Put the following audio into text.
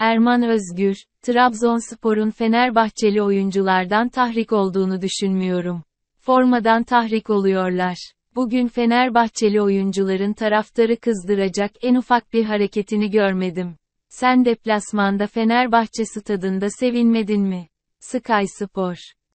Erman Özgür, Trabzonspor'un Fenerbahçeli oyunculardan tahrik olduğunu düşünmüyorum. Formadan tahrik oluyorlar. Bugün Fenerbahçeli oyuncuların taraftarı kızdıracak en ufak bir hareketini görmedim. Sen deplasmanda Fenerbahçe stadında sevinmedin mi? Sky Spor